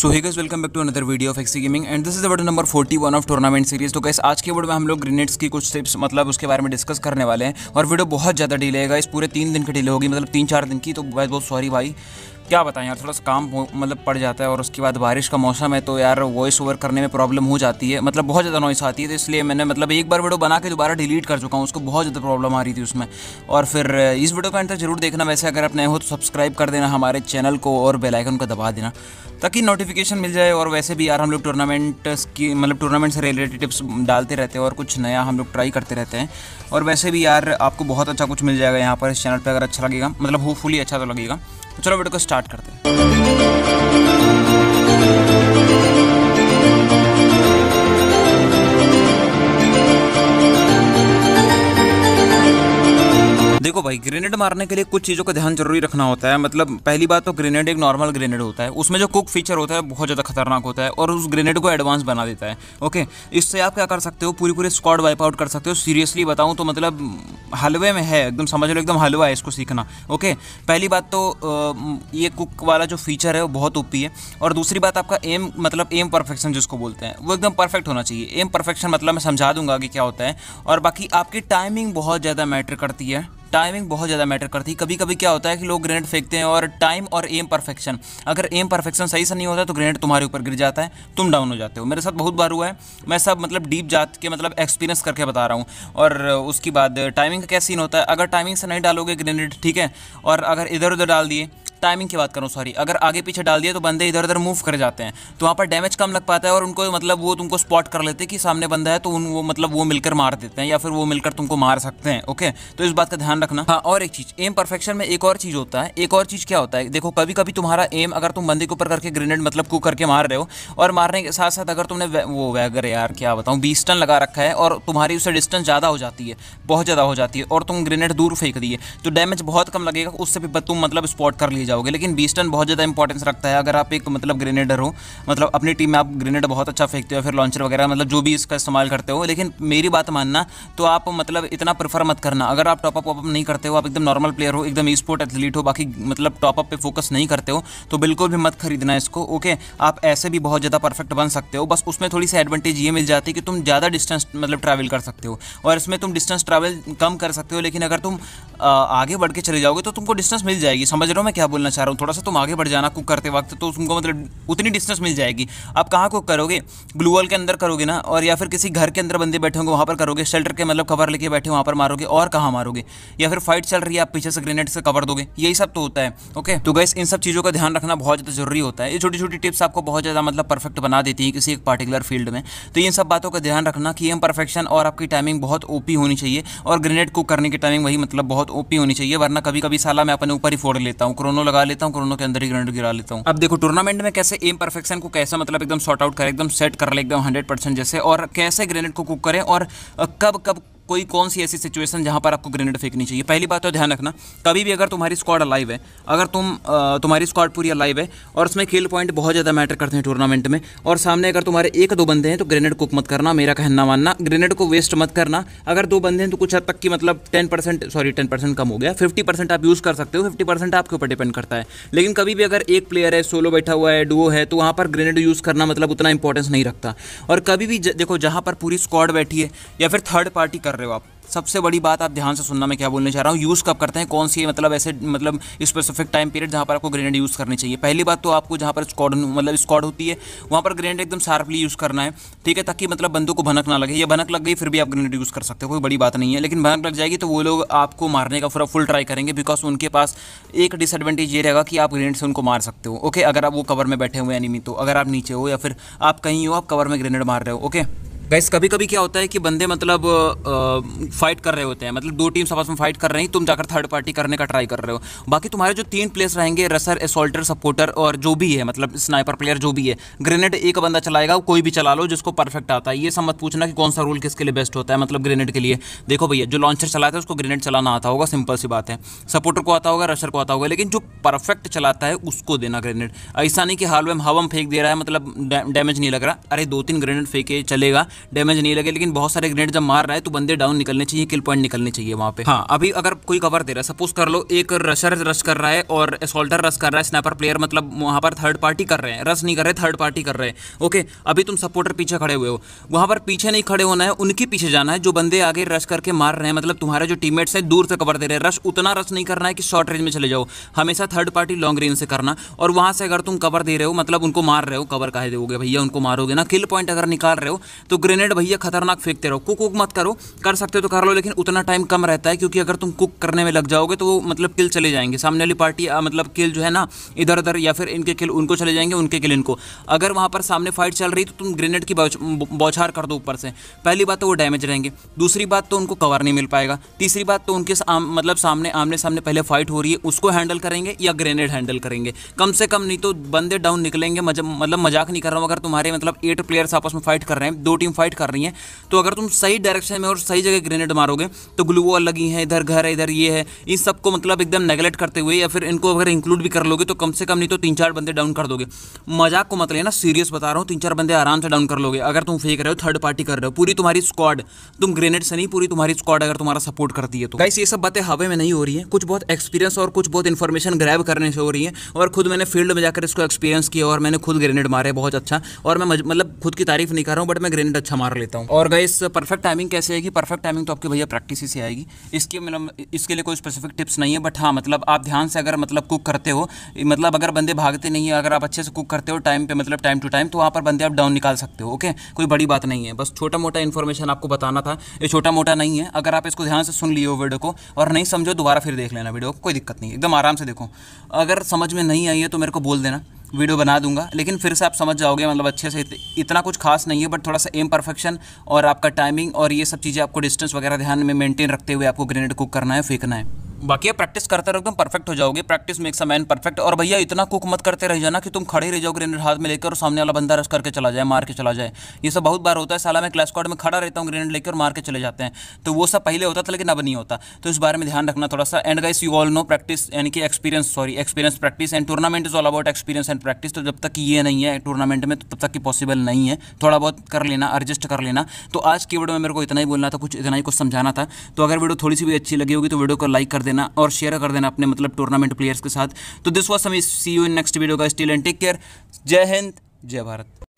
so hi guys welcome back to another video of एक्सी gaming and this is video number 41 of tournament series तो कैसे आज के word में हम लोग ग्रेनेड्स की कुछ टिप्स मतलब उसके बारे में डिस्कस करने वाले हैं और वीडियो बहुत ज़्यादा डिले है इस पूरे तीन दिन की डिले होगी मतलब तीन चार दिन की तो बहुत बहुत सॉरी भाई क्या बताएं यार थोड़ा सा काम मतलब पड़ जाता है और उसके बाद बारिश का मौसम है तो यार वॉइस ओवर करने में प्रॉब्लम हो जाती है मतलब बहुत ज़्यादा नॉइस आती है तो इसलिए मैंने मतलब एक बार वीडियो बना के दोबारा डिलीट कर चुका हूँ उसको बहुत ज़्यादा प्रॉब्लम आ रही थी उसमें और फिर इस वीडियो का अंतर जरूर देखना वैसे अगर आप नए हो तो सब्सक्राइब कर देना हमारे चैनल को और बेलाइकन को दबा देना ताकि नोटिफिकेशन मिल जाए और वैसे भी यार हम लोग टूर्नामेंट की मतलब टूर्नामेंट से रिलेटेड टिप्स डालते रहते हैं और कुछ नया हम लोग ट्राई करते रहते हैं और वैसे भी यार आपको बहुत अच्छा कुछ मिल जाएगा यहाँ पर इस चैनल पर अगर अच्छा लगेगा मतलब होपफुली अच्छा तो लगेगा तो चलो वीडियो को स्टार्ट करते हैं देखो भाई ग्रेनेड मारने के लिए कुछ चीज़ों का ध्यान जरूरी रखना होता है मतलब पहली बात तो ग्रेनेड एक नॉर्मल ग्रेनेड होता है उसमें जो कुक फीचर होता है बहुत ज़्यादा खतरनाक होता है और उस ग्रेनेड को एडवांस बना देता है ओके इससे आप क्या कर सकते हो पूरी पूरी स्क्वाड वाइप आउट कर सकते हो सीरियसली बताऊँ तो मतलब हलवे में है एकदम समझ लो एकदम हलवा है इसको सीखना ओके पहली बात तो ये कुक वाला जो फीचर है वो बहुत ओपी है और दूसरी बात आपका एम मतलब एम परफेक्शन जिसको बोलते हैं वो एकदम परफेक्ट होना चाहिए एम परफेक्शन मतलब मैं समझा दूंगा कि क्या होता है और बाकी आपकी टाइमिंग बहुत ज़्यादा मैटर करती है टाइमिंग बहुत ज़्यादा मैटर करती है कभी कभी क्या होता है कि लोग ग्रेनेड फेंकते हैं और टाइम और एम परफेक्शन अगर एम परफेक्शन सही से नहीं होता तो ग्रेनेड तुम्हारे ऊपर गिर जाता है तुम डाउन हो जाते हो मेरे साथ बहुत बार हुआ है मैं सब मतलब डीप जात के मतलब एक्सपीरियंस करके बता रहा हूँ और उसके बाद टाइमिंग का क्या सीन होता है अगर टाइमिंग से नहीं डालोगे ग्रेनेड ठीक है और अगर इधर उधर डाल दिए टाइमिंग की बात करूँ सॉरी अगर आगे पीछे डाल दिया तो बंदे इधर उधर मूव कर जाते हैं तो वहाँ पर डैमेज कम लग पाता है और उनको मतलब वो तुमको स्पॉट कर लेते हैं कि सामने बंदा है तो उन वो मतलब वो मिलकर मार देते हैं या फिर वो मिलकर तुमको मार सकते हैं ओके तो इस बात का ध्यान रखना हाँ और एक चीज़ एम परफेक्शन में एक और चीज़ होता है एक और चीज़ क्या होता है देखो कभी कभी तुम्हारा एम अगर तुम बंदे के ऊपर करके ग्रेनेड मतलब कुक करके मार रहे हो और मारने के साथ साथ अगर तुमने वो वैगर यार क्या बताऊँ बीस टन लगा रखा है और तुम्हारी उससे डिस्टेंस ज़्यादा हो जाती है बहुत ज़्यादा हो जाती है और तुम ग्रेनेड दूर फेंक दिए तो डैमेज बहुत कम लगेगा उससे भी तुम मतलब स्पॉट कर लिए जाओगे लेकिन टन बहुत ज़्यादा इंपॉर्टेंस रखता है अगर आप एक मतलब ग्रेनेडर हो मतलब अपनी टीम में आप ग्रेनेड बहुत अच्छा फेंकते हो फिर लॉन्चर वगैरह मतलब जो भी इसका इस्तेमाल करते हो लेकिन मेरी बात मानना तो आप मतलब इतना प्रेफर मत करना अगर आप टॉपअप वॉपअप नहीं करते हो आप एकदम नॉर्मल प्लेयर हो एकदम ई स्पोर्ट एथलीट हो बाकी मतलब टॉपअप पर फोकस नहीं करते हो तो बिल्कुल भी मत खरीदना इसको ओके आप ऐसे भी बहुत ज़्यादा परफेक्ट बन सकते हो बस उसमें थोड़ी सी एडवांटेज ये मिल जाती है कि तुम ज़्यादा डिस्टेंस मतलब ट्रैवल कर सकते हो और इसमें तुम डिस्टेंस ट्रैवल कम कर सकते हो लेकिन अगर तुम आगे बढ़ के चले जाओगे तो तुमको डिस्टेंस मिल जाएगी समझ रहे हो मैं क्या बोल बोलना चाह रहा हूँ थोड़ा सा तुम आगे बढ़ जाना कुक करते वक्त तो तुमको मतलब उतनी डिस्टेंस मिल जाएगी आप कहाँ कुक करोगे ग्लूअल के अंदर करोगे ना और या फिर किसी घर के अंदर बंदे बैठे होंगे वहाँ पर करोगे शेल्टर के मतलब कवर लेके बैठे वहाँ पर मारोगे और कहाँ मारोगे या फिर फाइट चल रही है आप पीछे से ग्रेनेड से कवर दोगे यही सब तो होता है ओके तो गैस इन सब चीज़ों का ध्यान रखना बहुत ज़्यादा जरूरी होता है ये छोटी छोटी टिप्स आपको बहुत ज़्यादा मतलब परफेक्ट बना देती हैं किसी एक पार्टिकुलर फील्ड में तो इन सब बातों का ध्यान रखना कि एम परफेक्शन और आपकी टाइमिंग बहुत ओपी होनी चाहिए और ग्रेनेड कुक करने की टाइमिंग वही मतलब बहुत ओपी होनी चाहिए वरना कभी कभी साला मैं अपने ऊपर ही फोड़ लेता हूँ क्रोनो लगा लेता हूँ कोरोना के अंदर ही ग्रेनेड गिरा लेता हूँ अब देखो टूर्नामेंट में कैसे एम परफेक्शन को कैसे मतलब एकदम शॉर्ट आउट करें एकदम सेट कर ले एकदम हंड्रेड परसेंट जैसे और कैसे ग्रेनेड को कुक करें और कब कब कोई कौन सी ऐसी सिचुएशन जहाँ पर आपको ग्रेनेड फेंकनी चाहिए पहली बात तो ध्यान रखना कभी भी अगर तुम्हारी स्क्वाड अलाइव है अगर तुम तुम्हारी स्क्वाड पूरी अलाइव है और उसमें खेल पॉइंट बहुत ज़्यादा मैटर करते हैं टूर्नामेंट में और सामने अगर तुम्हारे एक दो बंदे हैं तो ग्रेनेड कुक मत करना मेरा कहना मानना ग्रेनेड को वेस्ट मत करना अगर दो बंदे हैं तो कुछ हद तक की मतलब ten percent sorry ten percent कम हो गया फिफ्टी परसेंट आप यूज़ कर सकते हो फिफ्टी परसेंट आपके ऊपर डिपेंड करता है लेकिन कभी भी अगर एक प्लेयर है सोलो बैठा हुआ है डुओ है तो वहाँ पर ग्रेनेड यूज़ करना मतलब उतना इंपॉर्टेंस नहीं रखता और कभी भी देखो जहाँ पर पूरी स्क्वाड बैठी है या फिर थर्ड पार्टी कर रहे रहे हो आप सबसे बड़ी बात आप ध्यान से सुनना मैं क्या बोलने चाह रहा हूँ यूज़ कब करते हैं कौन सी मतलब ऐसे मतलब स्पेसिफिक टाइम पीरियड जहाँ पर आपको ग्रेनेड यूज़ करनी चाहिए पहली बात तो आपको जहाँ पर स्कॉड मतलब स्कॉड होती है वहाँ पर ग्रेनेड एकदम शार्पली यूज़ करना है ठीक है ताकि मतलब बंदों को भनक ना लगे या भनक लग गई फिर भी आप ग्रेनेड यूज़ कर सकते हो कोई बड़ी बात नहीं है लेकिन भनक लग जाएगी तो वो लोग आपको मारने का पूरा फुल ट्राई करेंगे बिकॉज उनके पास एक डिसएडवांटेज ये रहेगा कि आप ग्रेनेड से उनको मार सकते हो ओके अगर आप वो कवर में बैठे हुए एनिमी तो अगर आप नीचे हो या फिर आप कहीं हो आप कवर में ग्रेनेड मार रहे हो ओके गैस कभी कभी क्या होता है कि बंदे मतलब फाइट कर रहे होते हैं मतलब दो टीम आपस में फाइट कर रही तुम जाकर थर्ड पार्टी करने का ट्राई कर रहे हो बाकी तुम्हारे जो तीन प्लेयर्स रहेंगे रसर एसोल्टर सपोर्टर और जो भी है मतलब स्नाइपर प्लेयर जो भी है ग्रेनेड एक बंदा चलाएगा कोई भी चला लो जिसको परफेक्ट आता है ये सब मत पूछना कि कौन सा रूल किसके लिए बेस्ट होता है मतलब ग्रेनेड के लिए देखो भैया जो लॉन्चर चलाता है उसको ग्रेनेड चलाना आता होगा सिंपल सी बात है सपोर्टर को आता होगा रशर को आता होगा लेकिन जो परफेक्ट चलाता है उसको देना ग्रेनेड ऐसा नहीं कि हाल में हवा फेंक दे रहा है मतलब डैमेज नहीं लग रहा अरे दो तीन ग्रेनेड फेंके चलेगा डैमेज नहीं लगे लेकिन बहुत सारे ग्रेनेड जब मार रहा है तो बंदे डाउन निकलने चाहिए किल पॉइंट निकलने चाहिए वहाँ पे हाँ अभी अगर कोई कवर दे रहा है सपोज कर लो एक रशर रश कर रहा है और एसोल्टर रश कर रहा है स्नैपर प्लेयर मतलब वहाँ पर थर्ड पार्टी कर रहे हैं रश नहीं कर रहे थर्ड पार्टी कर रहे हैं ओके अभी तुम सपोर्टर पीछे खड़े हुए हो वहाँ पर पीछे नहीं खड़े होना है उनके पीछे जाना है जो बंदे आगे रश करके मार रहे हैं मतलब तुम्हारे जो टीममेट्स हैं दूर से कवर दे रहे हैं रश उतना रश नहीं करना है कि शॉर्ट रेंज में चले जाओ हमेशा थर्ड पार्टी लॉन्ग रेंज से करना और वहाँ से अगर तुम कवर दे रहे हो मतलब उनको मार रहे हो कवर कहा दोगे भैया उनको मारोगे ना किल पॉइंट अगर निकाल रहे हो तो ग्रेनेड भैया खतरनाक फेंकते रहो कुक कुक मत करो कर सकते हो तो कर लो लेकिन उतना टाइम कम रहता है क्योंकि अगर तुम कुक करने में लग जाओगे तो वो मतलब किल चले जाएंगे सामने वाली पार्टी मतलब किल जो है ना इधर उधर या फिर इनके किल उनको चले जाएंगे उनके किल इनको अगर वहाँ पर सामने फाइट चल रही तो तुम ग्रेनेड की बौछार कर दो ऊपर से पहली बात तो वो डैमेज रहेंगे दूसरी बात तो उनको कवर नहीं मिल पाएगा तीसरी बात तो उनके मतलब सामने आमने सामने पहले फाइट हो रही है उसको हैंडल करेंगे या ग्रेनेड हैंडल करेंगे कम से कम नहीं तो बंदे डाउन निकलेंगे मतलब मजाक नहीं कर रहा हूँ अगर तुम्हारे मतलब एट प्लेयर्स आपस में फाइट कर रहे हैं दो टीम टीम फाइट कर रही है तो अगर तुम सही डायरेक्शन में और सही जगह ग्रेनेड मारोगे तो ग्लू वॉल लगी है इधर घर है इधर ये है इन सबको मतलब एकदम नेगलेक्ट करते हुए या फिर इनको अगर इंक्लूड भी कर लोगे तो कम से कम नहीं तो तीन चार बंदे डाउन कर दोगे मजाक को मतलब ना सीरियस बता रहा हूँ तीन चार बंदे आराम से डाउन कर लोगे अगर तुम फेंक रहे हो थर्ड पार्टी कर रहे हो पूरी तुम्हारी स्क्वाड तुम ग्रेनेड से नहीं पूरी तुम्हारी स्क्वाड अगर तुम्हारा सपोर्ट करती है तो गाइस ये सब बातें हवे में नहीं हो रही है कुछ बहुत एक्सपीरियंस और कुछ बहुत इन्फॉर्मेशन ग्रैब करने से हो रही है और खुद मैंने फील्ड में जाकर इसको एक्सपीरियंस किया और मैंने खुद ग्रेनेड मारे बहुत अच्छा और मैं मतलब खुद की तारीफ नहीं कर रहा हूँ बट मैं ग्रेनेड अच्छा मार लेता हूँ और गई परफेक्ट टाइमिंग कैसे आएगी परफेक्ट टाइमिंग तो आपकी भैया प्रैक्टिस ही से आएगी इसके मतलब इसके लिए कोई स्पेसिफिक टिप्स नहीं है बट हाँ मतलब आप ध्यान से अगर मतलब कुक करते हो मतलब अगर बंदे भागते नहीं है अगर आप अच्छे से कुक करते हो टाइम पे मतलब टाइम टू टाइम तो वहाँ पर बंदे आप डाउन निकाल सकते हो ओके कोई बड़ी बात नहीं है बस छोटा मोटा इन्फॉर्मेशन आपको बताना था ये छोटा मोटा नहीं है अगर आप इसको ध्यान से सुन लिए हो वीडियो को और नहीं समझो दोबारा फिर देख लेना वीडियो को कोई दिक्कत नहीं एकदम आराम से देखो अगर समझ में नहीं आई है तो मेरे को बोल देना वीडियो बना दूंगा लेकिन फिर से आप समझ जाओगे मतलब अच्छे से इतना कुछ खास नहीं है बट थोड़ा सा एम परफेक्शन और आपका टाइमिंग और ये सब चीज़ें आपको डिस्टेंस वगैरह ध्यान में मेंटेन रखते हुए आपको ग्रेनेड कुक करना है फेंकना है बाकी प्रैक्टिस करते रहो एकदम परफेक्ट हो जाओगे practice makes a man perfect और भैया इतना कुक मत करते रह जाना कि तुम खड़े रह जाओ ग्रेनेड हाथ में लेकर और सामने वाला बंदा रस करके चला जाए मार के चला जाए ये सब बहुत बार होता है साला मैं क्लास स्क्वाड में खड़ा रहता हूँ ग्रेनेड लेकर और मार के चले जाते हैं तो वो सब पहले होता था लेकिन अब नहीं होता तो इस बारे में ध्यान रखना थोड़ा सा and guys you all know practice यानी कि experience sorry experience practice and tournament is all about experience and practice तो जब तक ये नहीं है टूर्नामेंट में तो तब तक की पॉसिबल नहीं है थोड़ा बहुत कर लेना एडजस्ट कर लेना तो आज की वीडियो में मेरे को इतना ही बोलना था कुछ इतना ही कुछ समझाना था तो अगर वीडियो थोड़ी सी भी अच्छी लगी होगी तो वीडियो को लाइक कर देना देना और शेयर कर देना अपने मतलब टूर्नामेंट प्लेयर्स के साथ तो this was Sami see you in next video का स्टिल एंड टेक केयर जय हिंद जय भारत